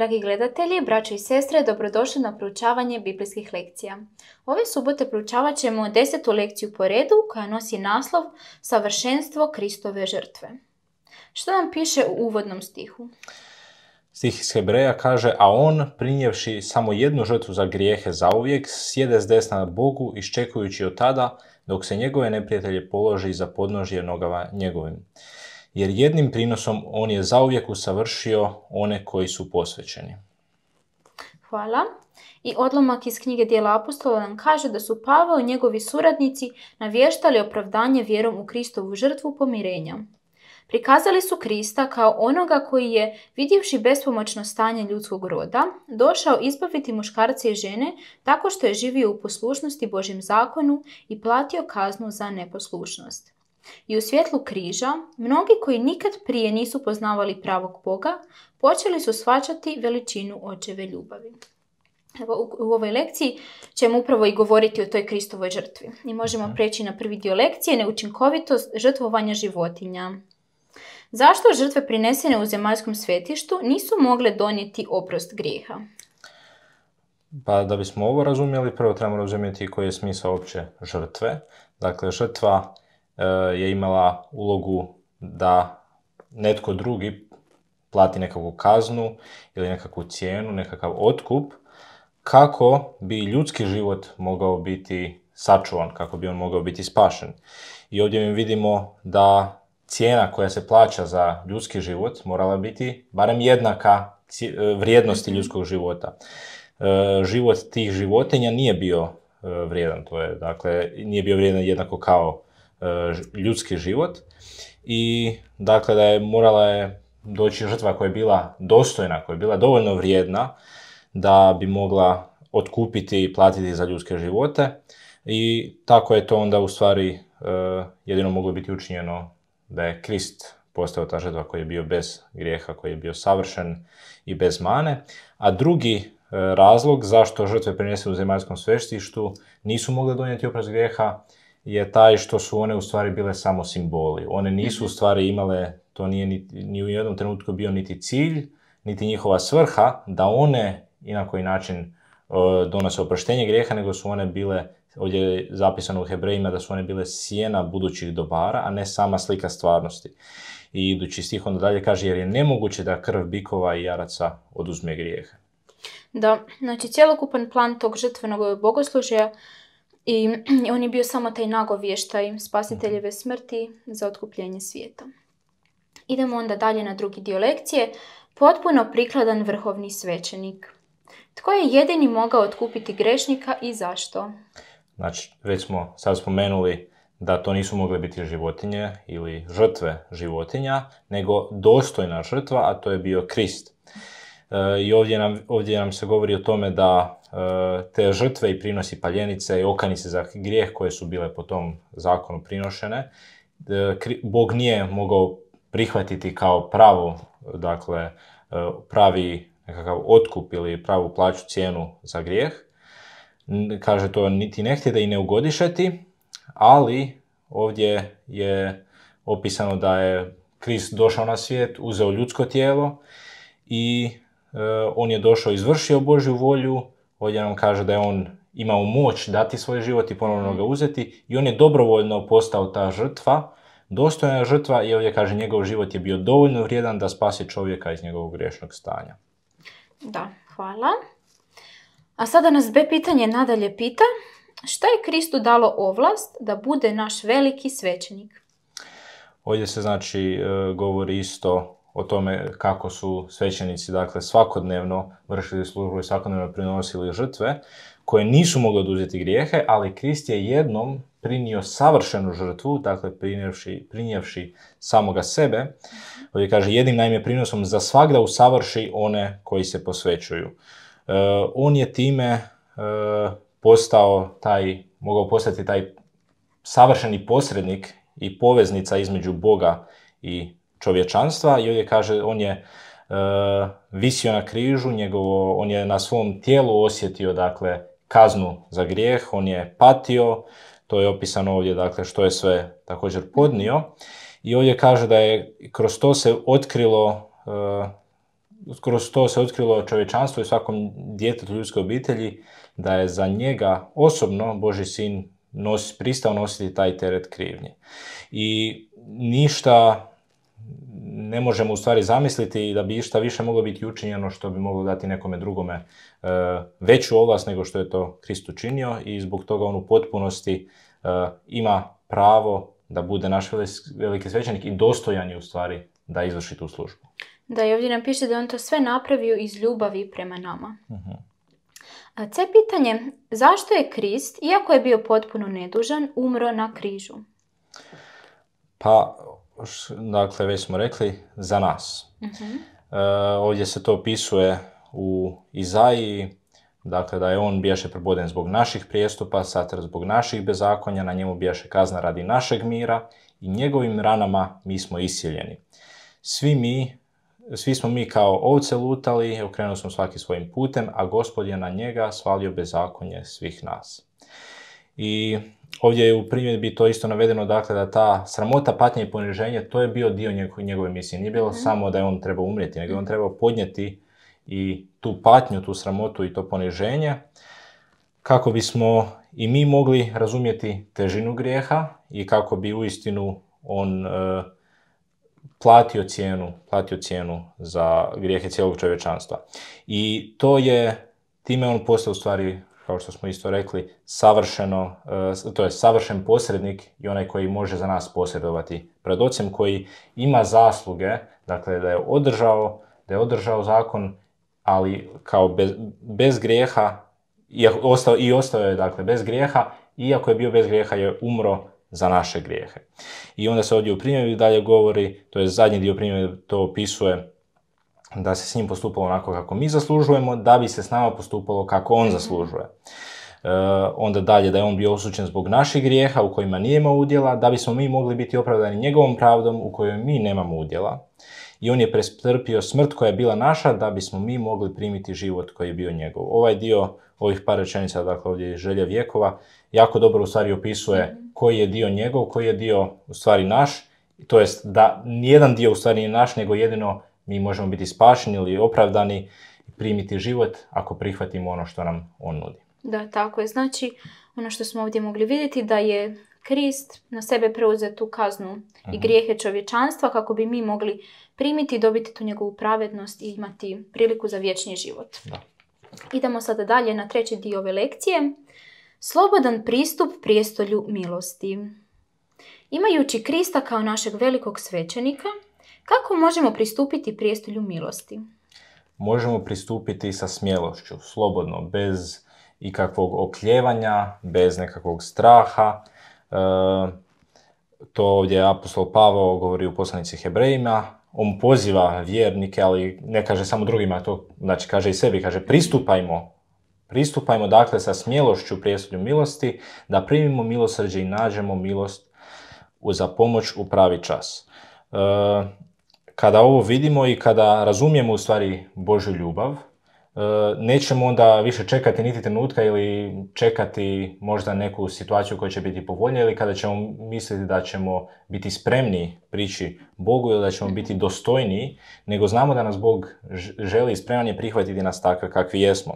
Dragi gledatelji, braće i sestre, dobrodošli na proučavanje biblijskih lekcija. Ove subote proučavat ćemo desetu lekciju po redu koja nosi naslov Savršenstvo Kristove žrtve. Što nam piše u uvodnom stihu? Stih iz Hebreja kaže, a on, prinjevši samo jednu žrtvu za grijehe zauvijek, sjede s desna na Bogu, iščekujući od tada, dok se njegove neprijatelje položi za podnožje nogava njegovim jer jednim prinosom on je zauvijek usavršio one koji su posvećeni. Hvala. I odlomak iz knjige dijela apostola nam kaže da su Pavao i njegovi suradnici navještali opravdanje vjerom u Kristovu žrtvu pomirenja. Prikazali su Krista kao onoga koji je, vidjevši bespomoćno stanje ljudskog roda, došao izbaviti muškarce i žene tako što je živio u poslušnosti Božjem zakonu i platio kaznu za neposlušnost. I u svjetlu križa, mnogi koji nikad prije nisu poznavali pravog Boga, počeli su svačati veličinu očeve ljubavi. Evo, u ovoj lekciji ćemo upravo i govoriti o toj Kristovoj žrtvi. I možemo mhm. preći na prvi dio lekcije, neučinkovitost žrtvovanja životinja. Zašto žrtve prinesene u zemaljskom svetištu nisu mogle donijeti oprost grijeha? Pa da bismo ovo razumjeli, prvo trebamo razumjeti koji je smisao opće žrtve. Dakle, žrtva E, je imala ulogu da netko drugi plati nekakvu kaznu ili nekakvu cijenu, nekakav otkup, kako bi ljudski život mogao biti sačuvan, kako bi on mogao biti spašen. I ovdje mi vidimo da cijena koja se plaća za ljudski život morala biti barem jednaka e, vrijednosti ljudskog života. E, život tih životinja nije bio vrijedan, to je, dakle, nije bio vrijedan jednako kao E, ljudski život i dakle da je morala je doći žrtva koja je bila dostojna, koja je bila dovoljno vrijedna da bi mogla otkupiti i platiti za ljudske živote i tako je to onda u stvari e, jedino moglo biti učinjeno da je Krist postao ta žrtva koji je bio bez grijeha, koji je bio savršen i bez mane. A drugi e, razlog zašto žrtve prinese u zemaljskom sveštištu nisu mogle donijeti oprez grijeha je taj što su one u stvari bile samo simboli. One nisu u mhm. stvari imale, to nije ni, u jednom trenutku bio niti cilj, niti njihova svrha, da one i na koji način e, donose oproštenje grijeha, nego su one bile, ovdje je zapisano u Hebrejima, da su one bile sjena budućih dobara, a ne sama slika stvarnosti. I idući stih onda dalje kaže, jer je nemoguće da krv bikova i jaraca oduzme grijeha. Da, znači cjelokupan plan tog žrtvenog bogoslužja i on je bio samo taj nagovještaj spasiteljeve smrti za otkupljenje svijeta. Idemo onda dalje na drugi dio lekcije. Potpuno prikladan vrhovni svećenik. Tko je jedini mogao otkupiti grešnika i zašto? Znači, već smo sad spomenuli da to nisu mogle biti životinje ili žrtve životinja, nego dostojna žrtva, a to je bio Krist i ovdje nam, ovdje nam se govori o tome da e, te žrtve i prinosi paljenice i se za grijeh koje su bile po tom zakonu prinošene, e, Bog nije mogao prihvatiti kao pravo, dakle, e, pravi nekakav otkup ili pravu plaću cijenu za grijeh. Kaže to niti ne da i ne ugodišeti, ali ovdje je opisano da je Krist došao na svijet, uzeo ljudsko tijelo i Eh, on je došao, izvršio Božju volju, ovdje nam kaže da je on imao moć dati svoj život i ponovno ga mhm. uzeti i on je dobrovoljno postao ta žrtva, dostojna žrtva i ovdje kaže njegov život je bio dovoljno vrijedan da spasi čovjeka iz njegovog griješnog stanja. Da, hvala. A sada nas B pitanje nadalje pita, šta je Kristu dalo ovlast da bude naš veliki svećenik? Ovdje se znači eh, govori isto o tome kako su svećenici dakle, svakodnevno vršili službu i svakodnevno prinosili žrtve koje nisu mogle oduzeti grijehe, ali Krist je jednom prinio savršenu žrtvu, dakle prinjevši, prinjevši samoga sebe. Ovdje kaže, jednim najme prinosom za svakda usavrši one koji se posvećuju. E, on je time e, postao taj, mogao postati taj savršeni posrednik i poveznica između Boga i čovječanstva, i ovdje kaže, on je e, visio na križu, njegovo, on je na svom tijelu osjetio, dakle, kaznu za grijeh, on je patio, to je opisano ovdje, dakle, što je sve također podnio. I ovdje kaže da je kroz to se otkrilo e, kroz to se otkrilo čovječanstvo i svakom djetetu ljudske obitelji da je za njega osobno Boži sin nosi, pristao nositi taj teret krivnje. I ništa ne možemo u stvari zamisliti da bi išta više moglo biti učinjeno što bi moglo dati nekome drugome e, veću ovlast nego što je to Krist učinio i zbog toga on u potpunosti e, ima pravo da bude naš veliki svećenik i dostojan je u stvari da izvrši tu službu. Da, i ovdje nam piše da je on to sve napravio iz ljubavi prema nama. uh C pitanje, zašto je Krist, iako je bio potpuno nedužan, umro na križu? Pa dakle, već smo rekli, za nas. uh ovdje se to opisuje u Izaiji, dakle da je on bijaše preboden zbog naših prijestupa, satr zbog naših bezakonja, na njemu bijaše kazna radi našeg mira i njegovim ranama mi smo isjeljeni. Svi mi, svi smo mi kao ovce lutali, okrenuli smo svaki svojim putem, a gospod je na njega svalio bezakonje svih nas. I Ovdje je u bi to isto navedeno, dakle, da ta sramota, patnja i poniženje, to je bio dio njegove, njegove misije. Nije bilo mhm. samo da je on trebao umrijeti, nego je on trebao podnijeti i tu patnju, tu sramotu i to poniženje, kako bismo i mi mogli razumjeti težinu grijeha i kako bi uistinu on e, platio cijenu, platio cijenu za grijehe cijelog čovječanstva. I to je, time on postao u stvari kao što smo isto rekli, savršeno, e, to je savršen posrednik i onaj koji može za nas posredovati pred ocem, koji ima zasluge, dakle da je održao, da je održao zakon, ali kao bez, bez grijeha, i ostao, i je dakle bez grijeha, iako je bio bez grijeha je umro za naše grijehe. I onda se ovdje u primjeru dalje govori, to je zadnji dio primjeru to opisuje, da se s njim postupalo onako kako mi zaslužujemo, da bi se s nama postupalo kako on mhm. zaslužuje. E, onda dalje da je on bio osuđen zbog naših grijeha u kojima nije imao udjela, da bismo mi mogli biti opravdani njegovom pravdom u kojoj mi nemamo udjela. I on je prestrpio smrt koja je bila naša da bismo mi mogli primiti život koji je bio njegov. Ovaj dio ovih par rečenica, dakle ovdje je želja vjekova, jako dobro u stvari opisuje mhm. koji je dio njegov, koji je dio u stvari naš, to jest da nijedan dio u stvari nije naš, nego jedino mi možemo biti spašeni ili opravdani i primiti život ako prihvatimo ono što nam on nudi. Da, tako je. Znači, ono što smo ovdje mogli vidjeti da je Krist na sebe preuzeo tu kaznu i mhm. grijehe čovječanstva kako bi mi mogli primiti i dobiti tu njegovu pravednost i imati priliku za vječni život. Da. Idemo sada dalje na treći dio ove lekcije. Slobodan pristup prijestolju milosti. Imajući Krista kao našeg velikog svećenika, kako možemo pristupiti prijestolju milosti? Možemo pristupiti sa smjelošću, slobodno, bez ikakvog okljevanja, bez nekakvog straha. E, to ovdje apostol pavo govori u poslanici Hebrejima. On poziva vjernike, ali ne kaže samo drugima to, znači kaže i sebi, kaže pristupajmo Pristupajmo dakle sa smjelošću prijestolju milosti, da primimo milosrđe i nađemo milost za pomoć u pravi čas. E, kada ovo vidimo i kada razumijemo u stvari Božju ljubav, e, nećemo onda više čekati niti trenutka ili čekati možda neku situaciju koja će biti povoljnija ili kada ćemo misliti da ćemo biti spremni prići Bogu ili da ćemo biti dostojni, nego znamo da nas Bog želi i spreman je prihvatiti nas takve kakvi jesmo.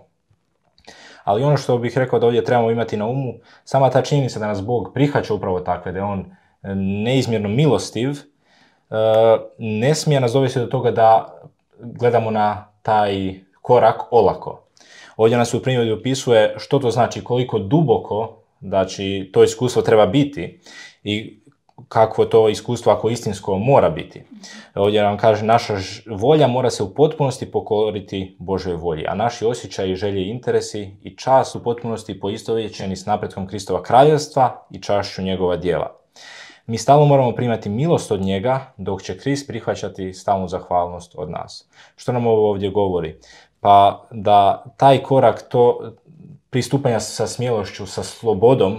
Ali ono što bih rekao da ovdje trebamo imati na umu, sama ta činjenica da nas Bog prihvaća upravo takve, da je On e, neizmjerno milostiv, Eh, ne smije nas dovesti do toga da gledamo na taj korak olako. Ovdje nas u primjeru opisuje što to znači, koliko duboko znači, to iskustvo treba biti i kakvo to iskustvo ako istinsko mora biti. Ovdje nam kaže naša volja mora se u potpunosti pokoriti Božoj volji, a naši osjećaji, želje, i interesi i čast u potpunosti poistovjećeni s napretkom Kristova kraljevstva i čašću njegova dijela. Mi stalno moramo primati milost od njega, dok će Krist prihvaćati stalnu zahvalnost od nas. Što nam ovo ovdje govori? Pa da taj korak to pristupanja sa smjelošću, sa slobodom,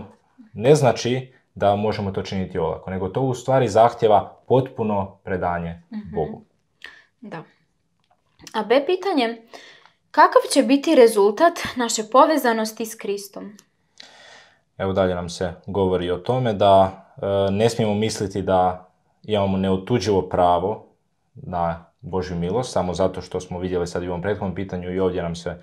ne znači da možemo to činiti olako, nego to u stvari zahtjeva potpuno predanje mhm. Bogu. Da. A B pitanje, kakav će biti rezultat naše povezanosti s Kristom? Evo dalje nam se govori o tome da E, ne smijemo misliti da imamo neotuđivo pravo na Božju milost, samo zato što smo vidjeli sad u ovom prethodnom pitanju i ovdje nam se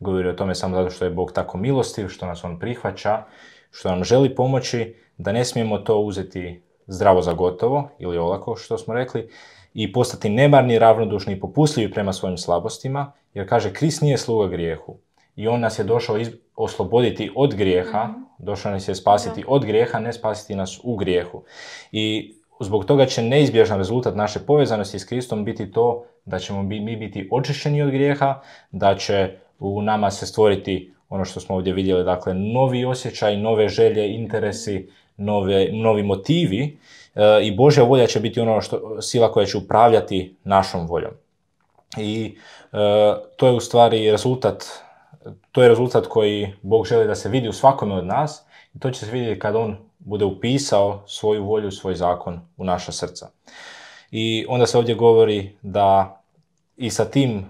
govori o tome samo zato što je Bog tako milostiv, što nas On prihvaća, što nam želi pomoći, da ne smijemo to uzeti zdravo za gotovo ili olako što smo rekli i postati nemarni, ravnodušni i popusljivi prema svojim slabostima, jer kaže Krist nije sluga grijehu i on nas je došao osloboditi od grijeha, mhm. došao nas je spasiti od grijeha, ne spasiti nas u grijehu. I zbog toga će neizbježan rezultat naše povezanosti s Kristom biti to da ćemo mi biti očišćeni od grijeha, da će u nama se stvoriti ono što smo ovdje vidjeli, dakle novi osjećaj, nove želje, interesi, nove, novi motivi eh, i Božja volja će biti ono što, sila koja će upravljati našom voljom. I eh, to je u stvari rezultat to je rezultat koji Bog želi da se vidi u svakome od nas i to će se vidjeti kad on bude upisao svoju volju, svoj zakon u naša srca. I onda se ovdje govori da i sa tim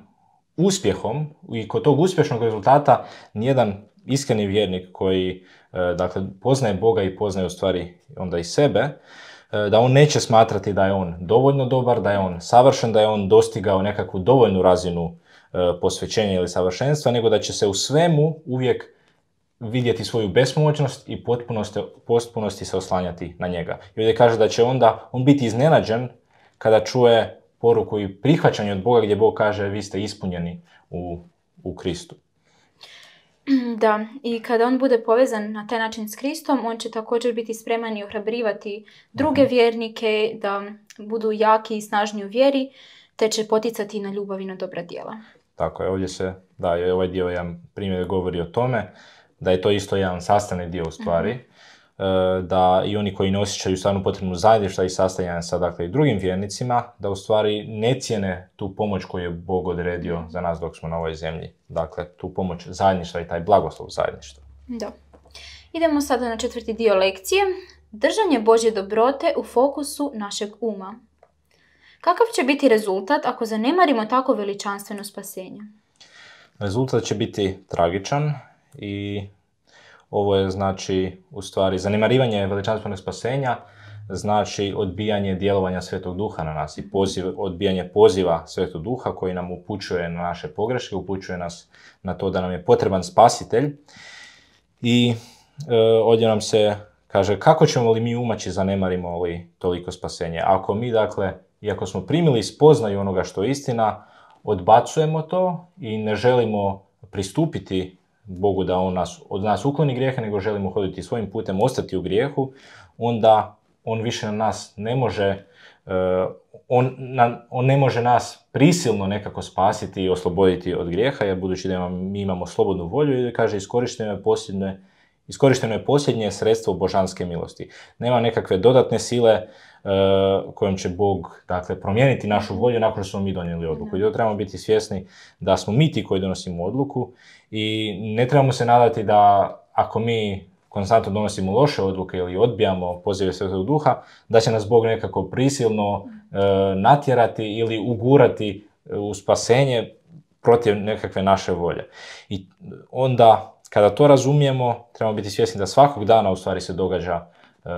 uspjehom i kod tog uspješnog rezultata nijedan iskreni vjernik koji e, dakle, poznaje Boga i poznaje u stvari onda i sebe, e, da on neće smatrati da je on dovoljno dobar, da je on savršen, da je on dostigao nekakvu dovoljnu razinu E, posvećenja ili savršenstva, nego da će se u svemu uvijek vidjeti svoju besmoćnost i potpunosti, se oslanjati na njega. I ovdje kaže da će onda on biti iznenađen kada čuje poruku i prihvaćanje od Boga gdje Bog kaže vi ste ispunjeni u, Kristu. Da, i kada on bude povezan na taj način s Kristom, on će također biti spreman i ohrabrivati druge mhm. vjernike da budu jaki i snažni u vjeri, te će poticati na ljubav i na dobra djela. Tako je, ovdje se, da, je ovaj dio jedan primjer govori o tome, da je to isto jedan sastavni dio u stvari, mhm. eh, da i oni koji ne osjećaju stvarnu potrebnu zajedništva i sastajanja sa dakle, i drugim vjernicima, da u stvari ne cijene tu pomoć koju je Bog odredio mhm. za nas dok smo na ovoj zemlji. Dakle, tu pomoć zajedništva i taj blagoslov zajedništva. Da. Idemo sada na četvrti dio lekcije. Držanje Božje dobrote u fokusu našeg uma. Kakav će biti rezultat ako zanemarimo tako veličanstveno spasenje? Rezultat će biti tragičan i ovo je znači u stvari zanemarivanje veličanstvenog spasenja znači odbijanje djelovanja Svetog Duha na nas i poziv, odbijanje poziva Svetog Duha koji nam upućuje na naše pogreške, upućuje nas na to da nam je potreban spasitelj. I e, ovdje nam se kaže kako ćemo li mi umaći zanemarimo li toliko spasenje. Ako mi dakle i ako smo primili spoznaju onoga što je istina, odbacujemo to i ne želimo pristupiti Bogu da on nas, od nas ukloni grijeha, nego želimo hoditi svojim putem, ostati u grijehu, onda on više na nas ne može, eh, on, on ne može nas prisilno nekako spasiti i osloboditi od grijeha, jer budući da imamo, mi imamo slobodnu volju, kaže iskoristujemo je Iskorišteno je posljednje sredstvo božanske milosti. Nema nekakve dodatne sile e, kojom će Bog dakle, promijeniti našu volju nakon što smo mi donijeli odluku. I to trebamo biti svjesni da smo mi ti koji donosimo odluku i ne trebamo se nadati da ako mi konstantno donosimo loše odluke ili odbijamo pozive Svetog Duha, da će nas Bog nekako prisilno e, natjerati ili ugurati u spasenje protiv nekakve naše volje. I onda kada to razumijemo, trebamo biti svjesni da svakog dana u stvari se događa, e,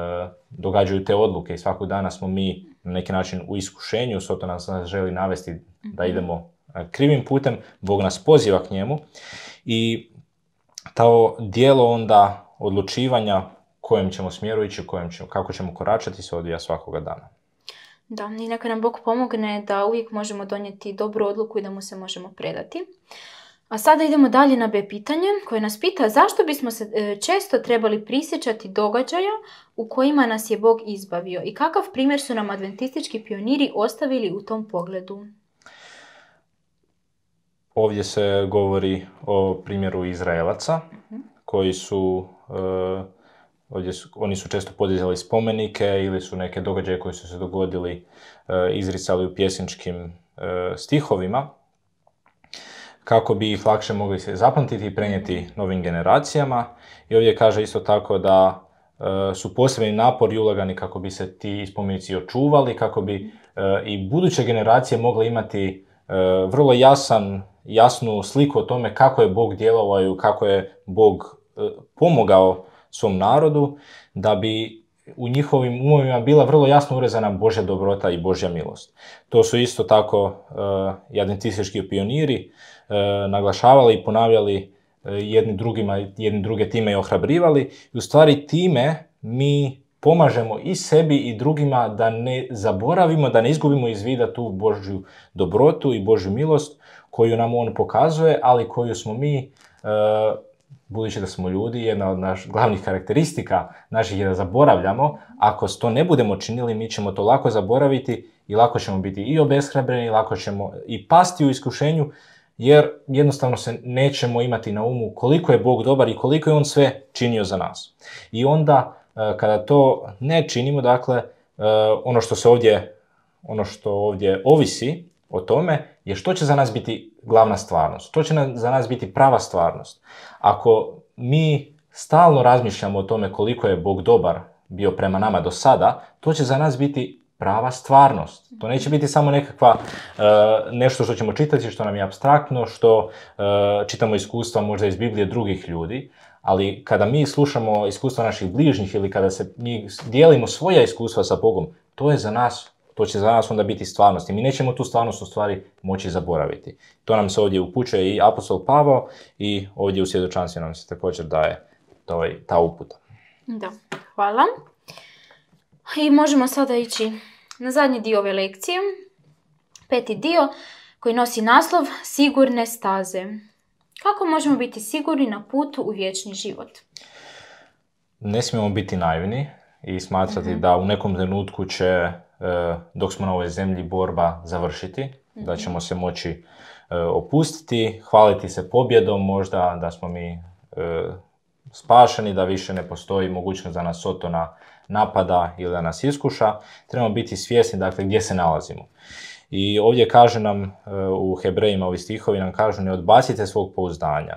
događaju te odluke i svakog dana smo mi na neki način u iskušenju, s to nas želi navesti da mhm. idemo e, krivim putem, Bog nas poziva k njemu i to dijelo onda odlučivanja kojem ćemo smjeru ići, kako ćemo koračati se odvija svakoga dana. Da, i neka nam Bog pomogne da uvijek možemo donijeti dobru odluku i da mu se možemo predati. A sada idemo dalje na B pitanje koje nas pita zašto bismo se e, često trebali prisjećati događaja u kojima nas je Bog izbavio i kakav primjer su nam adventistički pioniri ostavili u tom pogledu? Ovdje se govori o primjeru Izraelaca mhm. koji e, su, oni su često podizali spomenike ili su neke događaje koji su se dogodili e, izricali u pjesničkim stihovima kako bi ih lakše mogli se zapamtiti i prenijeti novim generacijama. I ovdje kaže isto tako da e, su posebni napor i ulagani kako bi se ti spomenici očuvali, kako bi e, i buduće generacije mogle imati e, vrlo jasan, jasnu sliku o tome kako je Bog djelovao i kako je Bog pomogao svom narodu, da bi u njihovim umovima bila vrlo jasno urezana Božja dobrota i Božja milost. To su isto tako i pioniri E, naglašavali i ponavljali e, jedni drugima, jedni druge time i ohrabrivali. I u stvari time mi pomažemo i sebi i drugima da ne zaboravimo, da ne izgubimo iz vida tu Božju dobrotu i Božju milost koju nam On pokazuje, ali koju smo mi, e, budući da smo ljudi, jedna od naš, glavnih karakteristika naših je da zaboravljamo. Ako to ne budemo činili, mi ćemo to lako zaboraviti i lako ćemo biti i obeshrabreni, lako ćemo i pasti u iskušenju jer jednostavno se nećemo imati na umu koliko je Bog dobar i koliko je On sve činio za nas. I onda e, kada to ne činimo, dakle, e, ono što se ovdje, ono što ovdje ovisi o tome je što će za nas biti glavna stvarnost, što će za nas biti prava stvarnost. Ako mi stalno razmišljamo o tome koliko je Bog dobar bio prema nama do sada, to će za nas biti prava stvarnost. To neće biti samo nekakva e, nešto što ćemo čitati, što nam je abstraktno, što e, čitamo iskustva možda iz Biblije drugih ljudi, ali kada mi slušamo iskustva naših bližnjih ili kada se mi dijelimo svoja iskustva sa Bogom, to je za nas to će za nas onda biti stvarnost i mi nećemo tu stvarnost u stvari moći zaboraviti. To nam se ovdje upućuje i apostol Pavao i ovdje u svjedočanstvu nam se također daje ta ovaj, uputa. Da, hvala. I možemo sada ići na zadnji dio ove lekcije. Peti dio koji nosi naslov Sigurne staze. Kako možemo biti sigurni na putu u vječni život? Ne smijemo biti naivni i smatrati mhm. da u nekom trenutku će, e, dok smo na ovoj zemlji, borba završiti. Da mhm. ćemo se moći e, opustiti, hvaliti se pobjedom možda, da smo mi e, spašeni, da više ne postoji mogućnost za nas otona napada ili da nas iskuša, trebamo biti svjesni dakle gdje se nalazimo. I ovdje kaže nam e, u Hebrejima ovi stihovi nam kažu ne odbacite svog pouzdanja.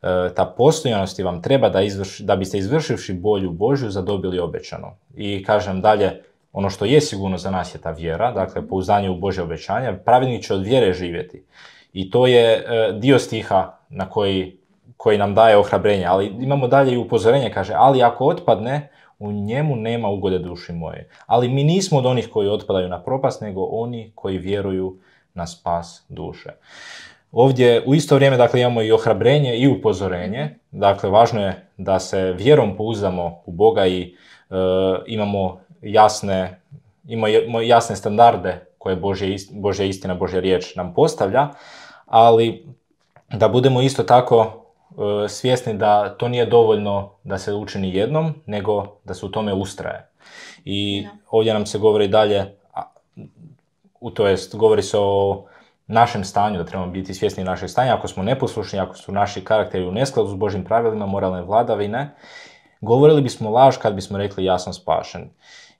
E, ta postojanost vam treba da, da biste izvršivši bolju Božju zadobili obećano. I kažem dalje, ono što je sigurno za nas je ta vjera, dakle pouzdanje u Božje obećanje, pravilnik će od vjere živjeti. I to je e, dio stiha na koji, koji nam daje ohrabrenje, ali imamo dalje i upozorenje, kaže, ali ako otpadne, u njemu nema ugode duši moje. Ali mi nismo od onih koji otpadaju na propast, nego oni koji vjeruju na spas duše. Ovdje u isto vrijeme dakle, imamo i ohrabrenje i upozorenje. Dakle, važno je da se vjerom pouzdamo u Boga i e, imamo jasne, imamo jasne standarde koje Božja, Božja istina, Božja riječ nam postavlja, ali da budemo isto tako E, svjesni da to nije dovoljno da se učini jednom, nego da se u tome ustraje. I ovdje nam se govori dalje, u to jest govori se o našem stanju, da trebamo biti svjesni našeg stanja, ako smo neposlušni, ako su naši karakteri u neskladu s Božim pravilima, moralne vladavine, govorili bismo laž kad bismo rekli ja sam spašen.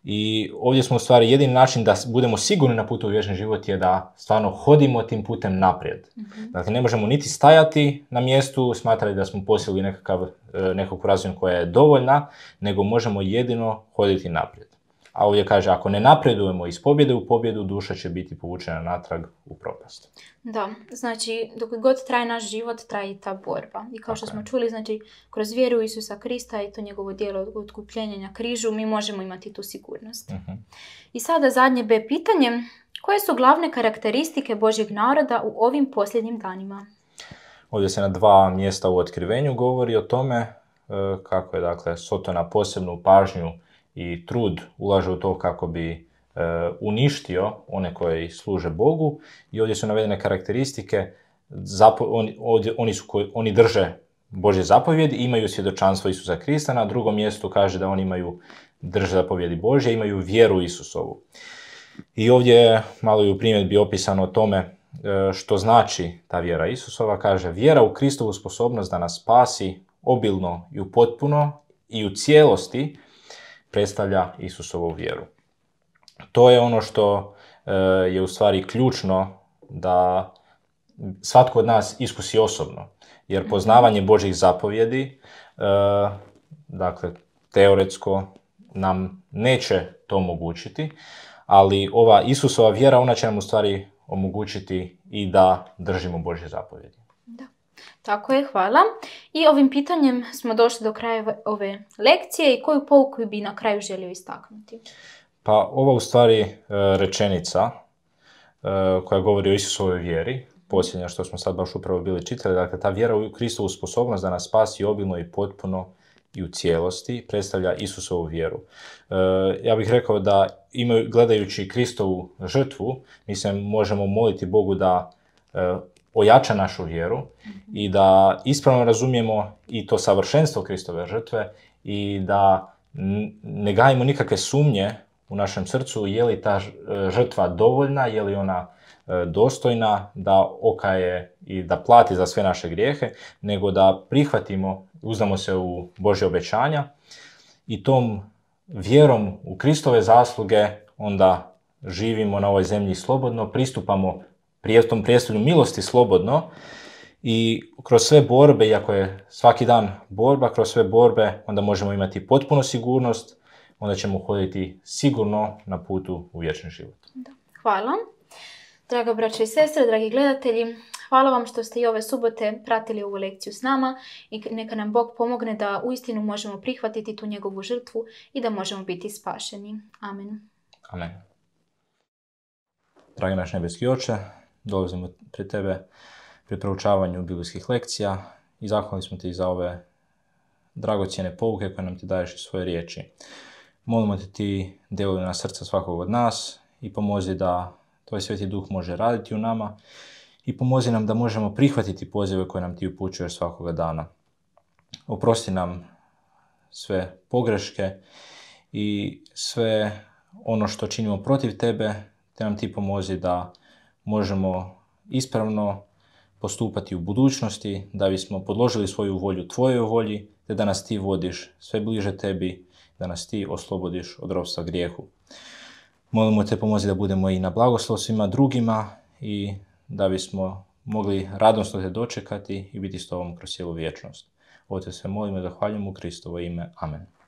I ovdje smo u stvari jedini način da budemo sigurni na putu u vječni život je da stvarno hodimo tim putem naprijed. mm Dakle, ne možemo niti stajati na mjestu, smatrati da smo posjeli nekakav, e, nekakvu razinu koja je dovoljna, nego možemo jedino hoditi naprijed a ovdje kaže ako ne napredujemo iz pobjede u pobjedu, duša će biti povučena natrag u propast. Da, znači dok god traje naš život, traje i ta borba. I kao što smo čuli, znači kroz vjeru Isusa Krista i to njegovo dijelo odkupljenja na križu, mi možemo imati tu sigurnost. Mhm. I sada zadnje B pitanje, koje su glavne karakteristike Božjeg naroda u ovim posljednjim danima? Ovdje se na dva mjesta u otkrivenju govori o tome e, kako je dakle Sotona posebnu pažnju i trud ulaže u to kako bi e, uništio one koji služe Bogu i ovdje su navedene karakteristike, zapo- oni, su koji, oni drže Božje zapovjedi, imaju svjedočanstvo Isusa Krista, na drugom mjestu kaže da oni imaju drže zapovjedi Božje, imaju vjeru Isusovu. I ovdje je malo i u primjedbi opisano o tome e, što znači ta vjera Isusova, kaže vjera u Kristovu sposobnost da nas spasi obilno i u potpuno i u cijelosti predstavlja Isusovu vjeru. To je ono što e, je u stvari ključno da svatko od nas iskusi osobno. Jer mhm. poznavanje Božih zapovjedi, e, dakle, teoretsko nam neće to omogućiti, ali ova Isusova vjera, ona će nam u stvari omogućiti i da držimo Božje zapovjedi. Da. Tako je, hvala. I ovim pitanjem smo došli do kraja ove lekcije i koju pouku bi na kraju želio istaknuti? Pa ova u stvari e, rečenica e, koja govori o Isusovoj vjeri, posljednja što smo sad baš upravo bili čitali, dakle ta vjera u Kristovu sposobnost da nas spasi obilno i potpuno i u cijelosti predstavlja Isusovu vjeru. E, ja bih rekao da imaju, gledajući Kristovu žrtvu, mi se možemo moliti Bogu da ojača našu vjeru i da ispravno razumijemo i to savršenstvo Kristove žrtve i da ne gajimo nikakve sumnje u našem srcu je li ta e, žrtva dovoljna, je li ona e, dostojna da okaje i da plati za sve naše grijehe, nego da prihvatimo, uznamo se u Božje obećanja i tom vjerom u Kristove zasluge onda živimo na ovoj zemlji slobodno, pristupamo prije tom prijestolju milosti slobodno i kroz sve borbe, iako je svaki dan borba, kroz sve borbe onda možemo imati potpunu sigurnost, onda ćemo hoditi sigurno na putu u vječni život. Hvala. Draga braće i sestre, dragi gledatelji, hvala vam što ste i ove subote pratili ovu lekciju s nama i neka nam Bog pomogne da uistinu možemo prihvatiti tu njegovu žrtvu i da možemo biti spašeni. Amen. Amen. Dragi naš nebeski oče, dolazimo pre tebe pri proučavanju biblijskih lekcija i zahvali smo ti za ove dragocjene pouke koje nam ti daješ iz svoje riječi. Molimo te ti deluj na srca svakog od nas i pomozi da tvoj sveti duh može raditi u nama i pomozi nam da možemo prihvatiti pozive koje nam ti upućuješ svakoga dana. Oprosti nam sve pogreške i sve ono što činimo protiv tebe, te nam ti pomozi da možemo ispravno postupati u budućnosti, da bismo podložili svoju volju tvojoj volji, te da nas ti vodiš sve bliže tebi, da nas ti oslobodiš od ropstva grijehu. Molimo te pomozi da budemo i na blagoslov svima drugima i da bismo mogli radosno te dočekati i biti s tobom kroz cijelu vječnost. Ovo te sve molimo i zahvaljujemo u Kristovo ime. Amen.